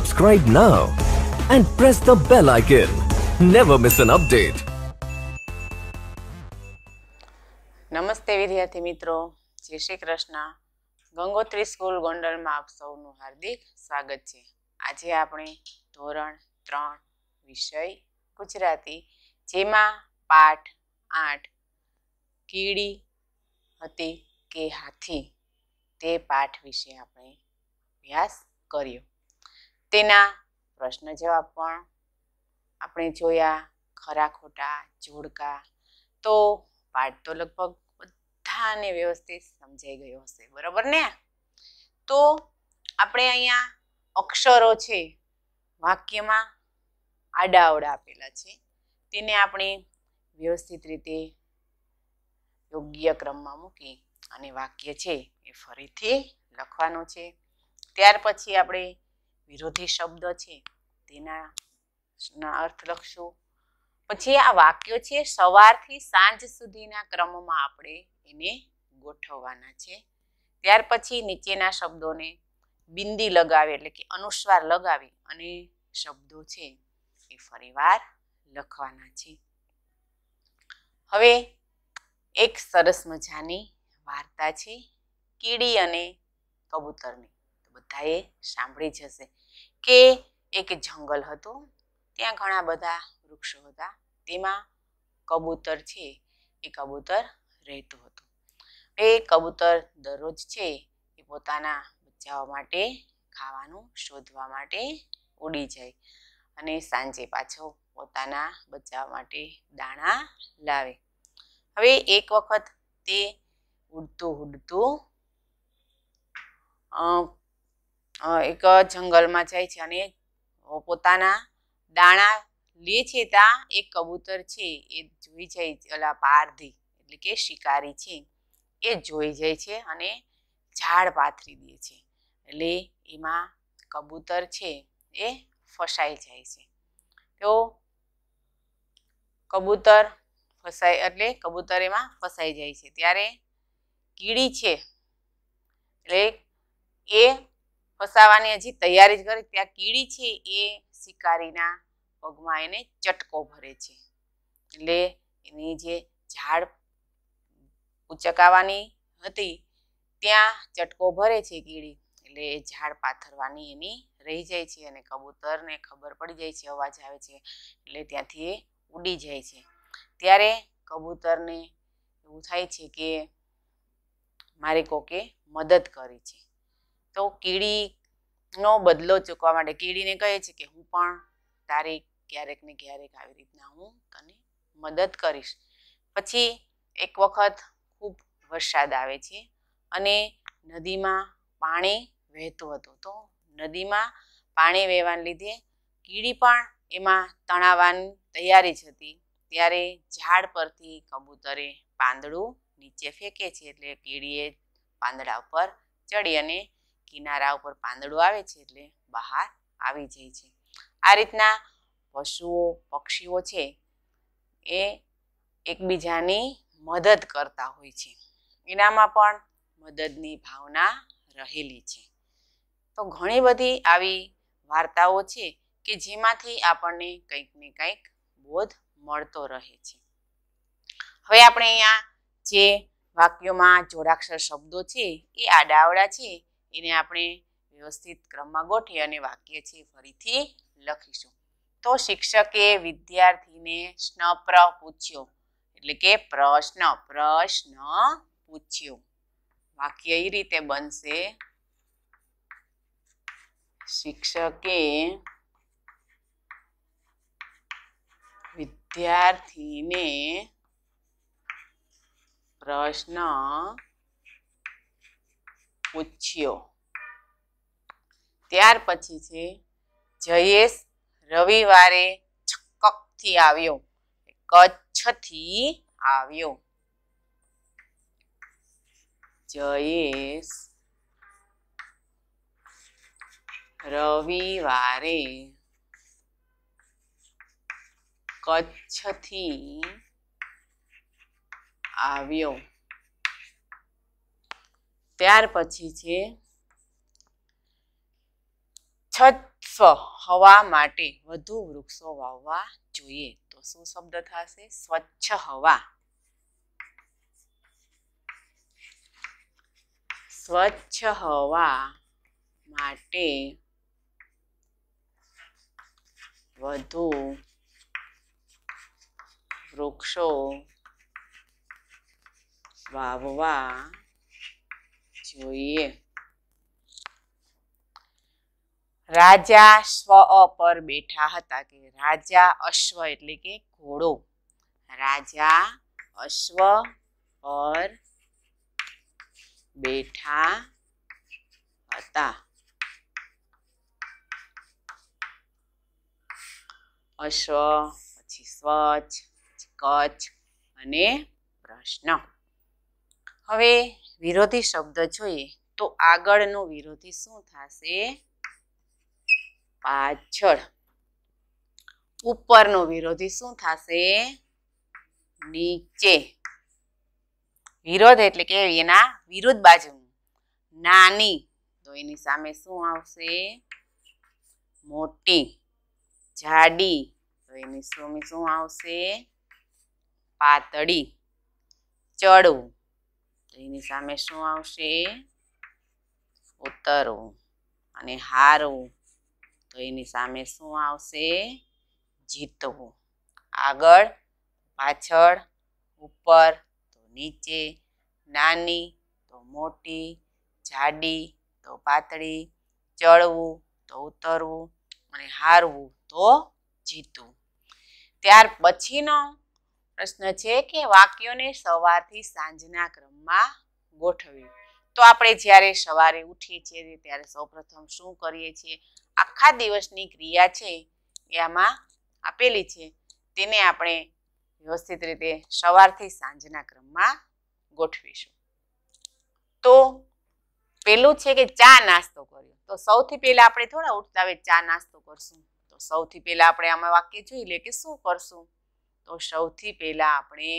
Subscribe now and press the bell icon. Never miss an update. નમસ્તે વિદ્યાર્થી મિત્રો જય શ્રી કૃષ્ણ ગંગોત્રી સ્કૂલ ગોંડલમાં આપ સૌનું હાર્દિક સ્વાગત છે આજે આપણે ધોરણ ત્રણ વિષય ગુજરાતી જેમાં પાઠ આઠ કીડી હતી કે હાથી તે પાઠ વિશે આપણે અભ્યાસ કર્યો તેના પ્રશ્ન જવાબ પણ આપણે જોયા ખરા ખોટા જોડકા તો પાઠ તો લગભગ બધાને વ્યવસ્થિત સમજાઈ ગયો હશે બરાબર ને તો આપણે અહીંયા અક્ષરો છે વાક્યમાં આડાઅવડા આપેલા છે તેને આપણે વ્યવસ્થિત રીતે યોગ્ય ક્રમમાં મૂકી અને વાક્ય છે એ ફરીથી લખવાનું છે ત્યાર પછી આપણે વિરોધી શબ્દ છે તેના ના અર્થ લખશું પછી આ વાક્યો છે સવારથી સાંજ સુધીના ક્રમમાં આપણે એને ગોઠવવાના છે ત્યાર પછી નીચેના શબ્દોને બિંદી લગાવે એટલે કે અનુસ્વાર લગાવી અને શબ્દો છે એ ફરીવાર લખવાના છે હવે એક સરસ મજાની વાર્તા છે કીડી અને કબૂતરની બધાએ સાંભળી જ હશે કે એક જંગલ હતું ત્યાં ઘણા બધા વૃક્ષો હતા તેમાં કબૂતર છે એ કબૂતર રહેતું હતું એ કબૂતર દરરોજ છે એ પોતાના બચ્ચાઓ માટે ખાવાનું શોધવા માટે ઉડી જાય અને સાંજે પાછો પોતાના બચ્ચા માટે દાણા લાવે હવે એક વખત તે ઉડતું ઉડતું એક જંગલમાં જાય છે અને પોતાના દાણા લે છે ત્યાં એક કબૂતર છે એ જોઈ જાય ઓલા પારધી એટલે કે શિકારી છે એ જોઈ જાય છે અને ઝાડ પાથરી દે છે એટલે એમાં કબૂતર છે એ ફસાઈ જાય છે તો કબૂતર ફસાય એટલે કબૂતર એમાં ફસાઈ જાય છે ત્યારે કીડી છે એટલે એ ફસાવાની હજી તૈયારી જ કરી ત્યાં કીડી છે એ શિકારીના પગમાં એને ચટકો ભરે છે એટલે એની જે ઝાડ ઉચકાવાની હતી ત્યાં ચટકો ભરે છે કીડી એટલે એ ઝાડ પાથરવાની એની રહી જાય છે અને કબૂતરને ખબર પડી જાય છે અવાજ આવે છે એટલે ત્યાંથી એ ઉડી જાય છે ત્યારે કબૂતરને એવું થાય છે કે મારે કોકે મદદ કરી છે તો કીડીનો બદલો ચૂકવા માટે કીડીને કહે છે કે હું પણ તારી ક્યારેક ને ક્યારેક આવી રીતના હું તને મદદ કરીશ પછી એક વખત ખૂબ વરસાદ આવે છે અને નદીમાં પાણી વહેતું હતું તો નદીમાં પાણી વહેવાને લીધે કીડી પણ એમાં તણાવવાની તૈયારી જ હતી ત્યારે ઝાડ પરથી કબૂતરે પાંદડું નીચે ફેંકે છે એટલે કીડીએ પાંદડા ઉપર ચડી અને કિનારા ઉપર પાંદડું આવે છે એટલે બહાર આવી જાય છે આ રીતના પશુઓ પક્ષીઓ છે એ એકબીજાની મદદ કરતા હોય છે એનામાં પણ મદદની ભાવના રહેલી છે તો ઘણી બધી આવી વાર્તાઓ છે કે જેમાંથી આપણને કંઈક ને કંઈક બોધ મળતો રહે છે હવે આપણે અહીંયા જે વાક્યોમાં જોડાક્ષર શબ્દો છે એ આડાવડા છે એને આપણે વ્યવસ્થિત ક્રમમાં ગોઠવી અને વાક્ય છે ફરીથી લખીશું તો શિક્ષકે વિદ્યાર્થીને સ્ન પ્ર પૂછ્યો એટલે કે પ્રશ્ન પ્રશ્ન પૂછ્યો વાક્ય એ રીતે બનશે શિક્ષકે વિદ્યાર્થીને પ્રશ્ન પૂછ્યો ત્યાર પછી છે જયેશ રવિવારે છક્કકથી આવ્યો કચ્છથી આવ્યો જયેશ રવિવારે કચ્છથી આવ્યો ત્યાર પછી છે છ છ હવા માટે વધુ વૃક્ષો વાવવા જોઈએ તો શું શબ્દ થાશે स्वच्छ હવા સ્વચ્છ હવા માટે વધુ વૃક્ષો વાવવા यो ये राजा अश्व अपर बैठा होता के राजा अश्व એટલે કે ઘોડો રાજા अश्व ઓર બેઠા હતા અશ્વ અચ્સ્વાચ ટીકાટ અને પ્રશ્ન હવે વિરોધી શબ્દ જોઈએ તો આગળનો વિરોધી શું થશે પાછળ ઉપરનો વિરોધી શું થશે નીચે વિરોધ એટલે કે એના વિરુદ્ધ બાજુ નાની તો એની સામે શું આવશે મોટી જાડી તો એની સામે શું આવશે પાતળી ચડવું એની સામે શું આવશે ઉતરવું અને હારવું તો એની સામે શું આવશે જીતવું આગળ પાછળ ઉપર તો નીચે નાની તો મોટી જાડી તો પાતળી ચડવું તો ઉતરવું અને હારવું તો જીતવું ત્યાર પછીનો પ્રશ્ન છે કે વાક્યોને સવારથી સાંજના ક્રમમાં ગોઠવ્યું તો આપણે જ્યારે સવારે ઉઠીએ છીએ ત્યારે સૌપ્રથમ શું કરીએ છીએ આખા દિવસની ક્રિયા છે એ આમાં આપેલી છે તેને આપણે વ્યવસ્થિત રીતે સવારથી સાંજના ક્રમમાં ગોઠવીશું તો પહેલું છે કે ચા નાસ્તો કર્યો તો સૌથી પહેલાં આપણે થોડા ઉઠતા હવે ચા નાસ્તો કરશું તો સૌથી પહેલાં આપણે આમાં વાક્ય જોઈ લે કે શું કરશું તો સૌથી પહેલાં આપણે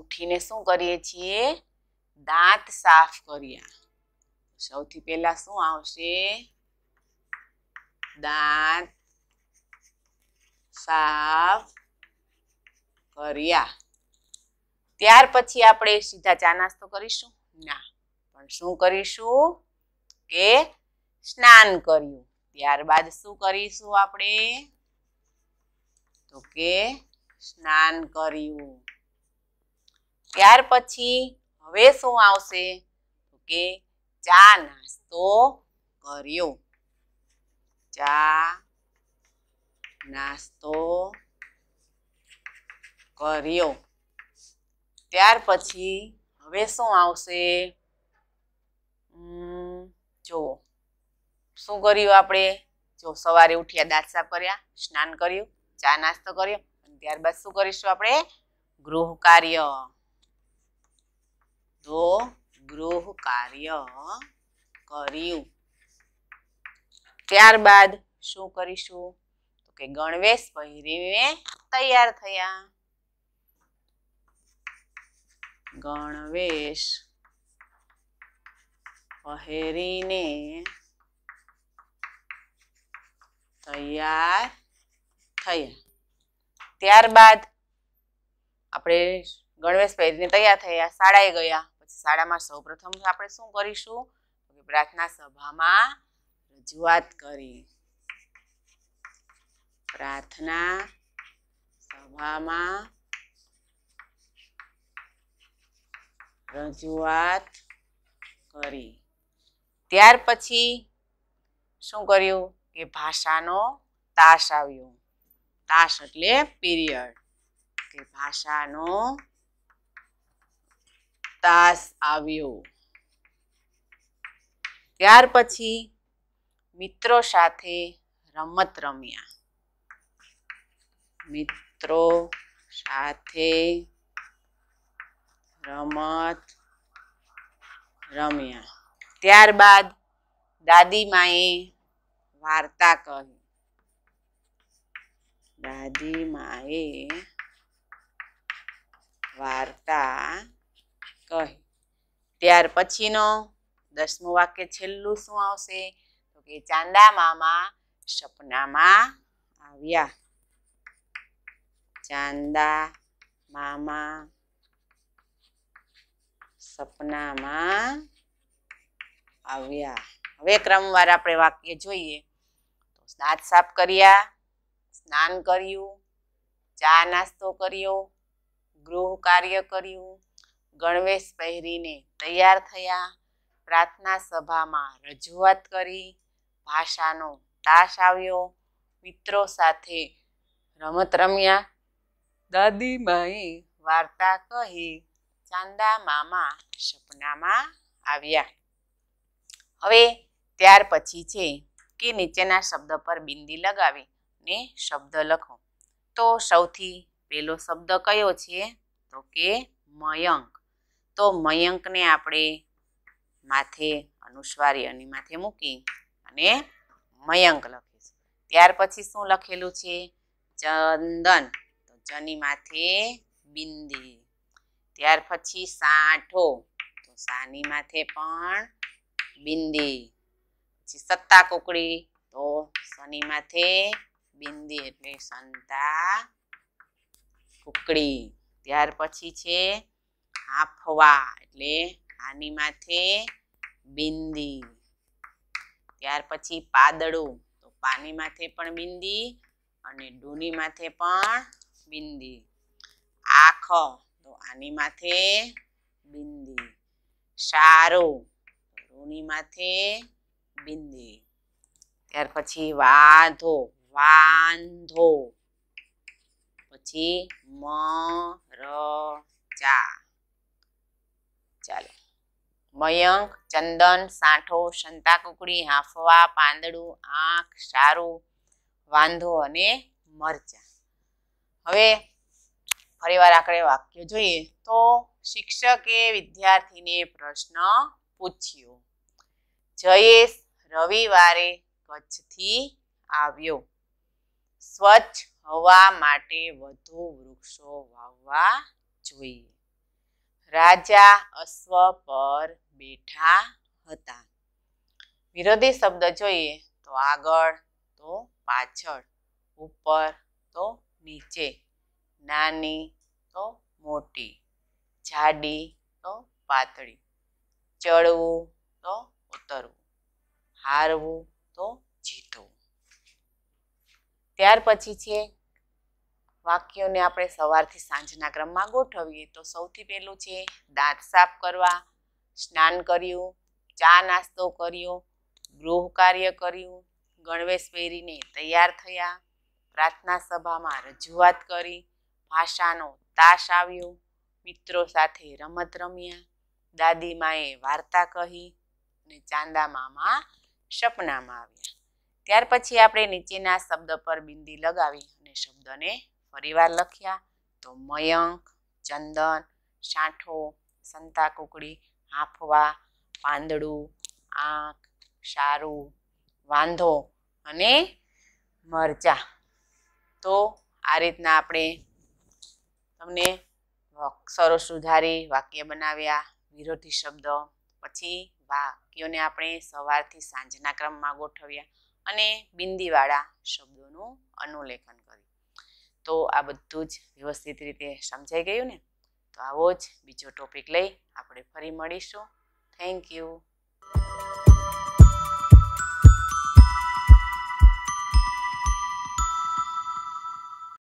ઉઠીને શું કરીએ છીએ દાંત સાફ કર્યા સૌથી પહેલાં શું આવશે દાંત સાફ કર્યા ત્યાર પછી આપણે સીધા ચા નાસ્તો કરીશું ના પણ શું કરીશું કે સ્નાન કર્યું ત્યારબાદ શું કરીશું આપણે તો કે સ્નાન કર્યું ત્યાર પછી હવે શું આવશે તો કે ચા નાસ્તો કર્યો ચા નાસ્તો કર્યો ત્યાર પછી હવે શું આવશે જુઓ શું કર્યું આપણે જો સવારે ઉઠ્યા દાંત સાફ કર્યા સ્નાન કર્યું ચા નાસ્તો કર્યો કરીશું ત્યારબાદ શું કરીશું આપણે ગૃહ કાર્ય તો ગૃહ કાર્ય કર્યું ત્યારબાદ શું કરીશું તો કે ગણવેશ પહેરીને તૈયાર થયા ગણવેશ પહેરીને તૈયાર થયા ત્યારબાદ આપણે ગણવેશ પહેરીને તૈયાર થયા શાળાએ ગયા પછી શાળામાં સૌપ્રથમ આપણે શું કરીશું પ્રાર્થના સભામાં રજૂઆત કરી પ્રાર્થના સભામાં રજૂઆત કરી ત્યાર પછી શું કર્યું કે ભાષાનો તાશ આવ્યો તાસ એટલે પીરિયડ કે ભાષાનો તાસ આવ્યો ત્યાર પછી મિત્રો સાથે રમત રમ્યા મિત્રો સાથે રમત રમ્યા ત્યારબાદ દાદીમાએ વાર્તા કહી દાદી માએ વાર્તા કહી ત્યાર પછીનો દસમું વાક્ય છેલ્લું શું આવશે તો કે ચાંદા મામા સપનામાં આવ્યા ચાંદા મામા સપનામાં આવ્યા હવે ક્રમવાર આપણે વાક્ય જોઈએ દાંત સાફ કર્યા સ્નાન કર્યું ચા નાસ્તો કર્યો ગૃહ કાર્ય કર્યું ગણવેશ પહેરીને તૈયાર થયા પ્રાર્થના સભામાં રજૂઆત કરી ભાષાનો તાશ આવ્યો મિત્રો સાથે રમત રમ્યા દાદી માએ વાર્તા કહી ચાંદા મામા સપનામાં આવ્યા હવે ત્યાર પછી છે કે નીચેના શબ્દ પર બિંદી લગાવી ને શબ્દ લખો તો સૌથી પહેલો શબ્દ કયો છે તો કે મયંક તો મયંકને આપણે માથે અનુસ્વારી અને માથે મૂકી અને મયંક લખીશું ત્યાર પછી શું લખેલું છે ચંદન તો ચની માથે બિંદી ત્યાર પછી સાઠો તો સાની માથે પણ બિંદી પછી સત્તા કોકડી તો શનિ માથે બિંદી એટલે સંતા કુકડી ત્યાર પછી છે હાફવા એટલે આની માથે બિંદી ત્યાર પછી પાદડું તો પાની માથે પણ બિંદી અને ડૂની માથે પણ બિંદી આખ તો આની માથે બિંદી સારું રૂની માથે બિંદી ત્યાર પછી વાધો વાંધો પછી મરચા ચાલો મયંક ચંદન સાંઠો સંતા કુકડી હાફવા પાંદડું આંખ સારું વાંધો અને મરચા હવે ફરીવાર આખરે વાક્ય જોઈએ તો શિક્ષકે વિદ્યાર્થીને પ્રશ્ન પૂછ્યો જયેશ રવિવારે કચ્છથી આવ્યો સ્વચ્છ હવા માટે વધુ વૃક્ષો વાવવા જોઈએ રાજા અશ્વ પર બેઠા હતા વિરોધી શબ્દ જોઈએ તો આગળ તો પાછળ ઉપર તો નીચે નાની તો મોટી જાડી તો પાતળી ચડવું તો ઉતરવું હારવું ત્યાર પછી છે વાક્યોને આપણે સવારથી સાંજના ક્રમમાં ગોઠવીએ તો સૌથી પહેલું છે દાંત સાફ કરવા સ્નાન કર્યું ચા નાસ્તો કર્યો ગૃહ કાર્ય કર્યું ગણવેશ પહેરીને તૈયાર થયા પ્રાર્થના સભામાં રજૂઆત કરી ભાષાનો તાશ આવ્યો મિત્રો સાથે રમત રમ્યા દાદી માએ વાર્તા કહી અને ચાંદા મામા સપનામાં આવ્યા ત્યાર પછી આપણે નીચેના શબ્દ પર બિંદી લગાવી અને શબ્દને ફરીવાર લખ્યા તો મયંક ચંદન સાંઠો સંતા કુકડી હાંફવા પાંદડું આંખ સારું વાંધો અને મરચા તો આ રીતના આપણે તમને અક્ષરો સુધારી વાક્ય બનાવ્યા વિરોધી શબ્દ પછી વાક્યોને આપણે સવારથી સાંજના ક્રમમાં ગોઠવ્યા અને બિંદીવાળા શબ્દોનું અનુલેખન કર્યું તો આ બધું જ વ્યવસ્થિત રીતે સમજાઈ ગયું ને તો આવો જ બીજો ટોપિક લઈ આપણે ફરી મળીશું થેન્ક યુ